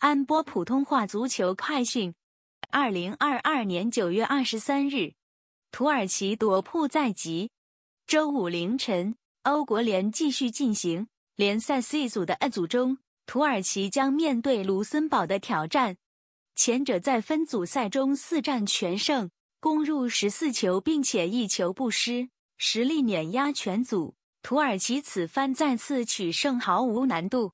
安播普通话足球快讯，二零二二年九月二十三日，土耳其夺铺在即。周五凌晨，欧国联继续进行，联赛 C 组的 A 组中，土耳其将面对卢森堡的挑战。前者在分组赛中四战全胜，攻入十四球，并且一球不失，实力碾压全组。土耳其此番再次取胜毫无难度。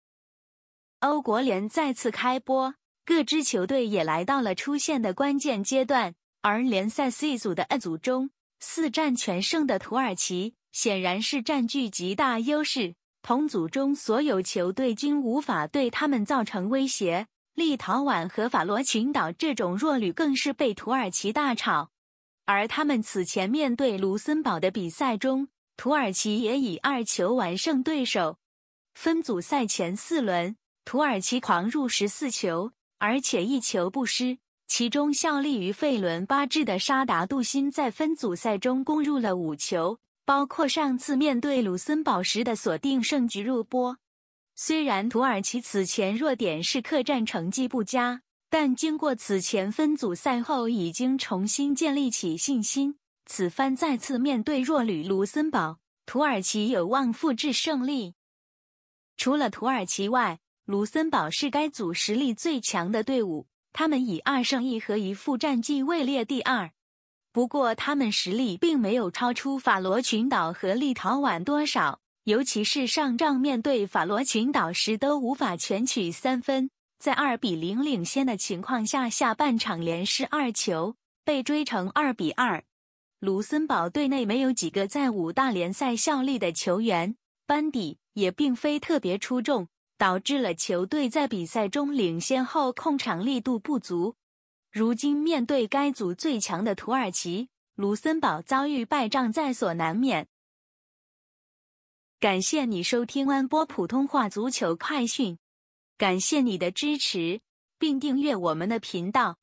欧国联再次开播，各支球队也来到了出线的关键阶段。而联赛 C 组的 A 组中，四战全胜的土耳其显然是占据极大优势，同组中所有球队均无法对他们造成威胁。立陶宛和法罗群岛这种弱旅更是被土耳其大炒，而他们此前面对卢森堡的比赛中，土耳其也以二球完胜对手。分组赛前四轮。土耳其狂入十四球，而且一球不失。其中效力于费伦巴治的沙达杜辛在分组赛中攻入了五球，包括上次面对卢森堡时的锁定胜局入波。虽然土耳其此前弱点是客战成绩不佳，但经过此前分组赛后已经重新建立起信心。此番再次面对弱旅卢森堡，土耳其有望复制胜利。除了土耳其外，卢森堡是该组实力最强的队伍，他们以二胜一和一负战绩位列第二。不过，他们实力并没有超出法罗群岛和立陶宛多少，尤其是上仗面对法罗群岛时都无法全取三分，在二比零领先的情况下，下半场连失二球，被追成二比二。卢森堡队内没有几个在五大联赛效力的球员，班底也并非特别出众。导致了球队在比赛中领先后控场力度不足。如今面对该组最强的土耳其，卢森堡遭遇败仗在所难免。感谢你收听安波普通话足球快讯，感谢你的支持，并订阅我们的频道。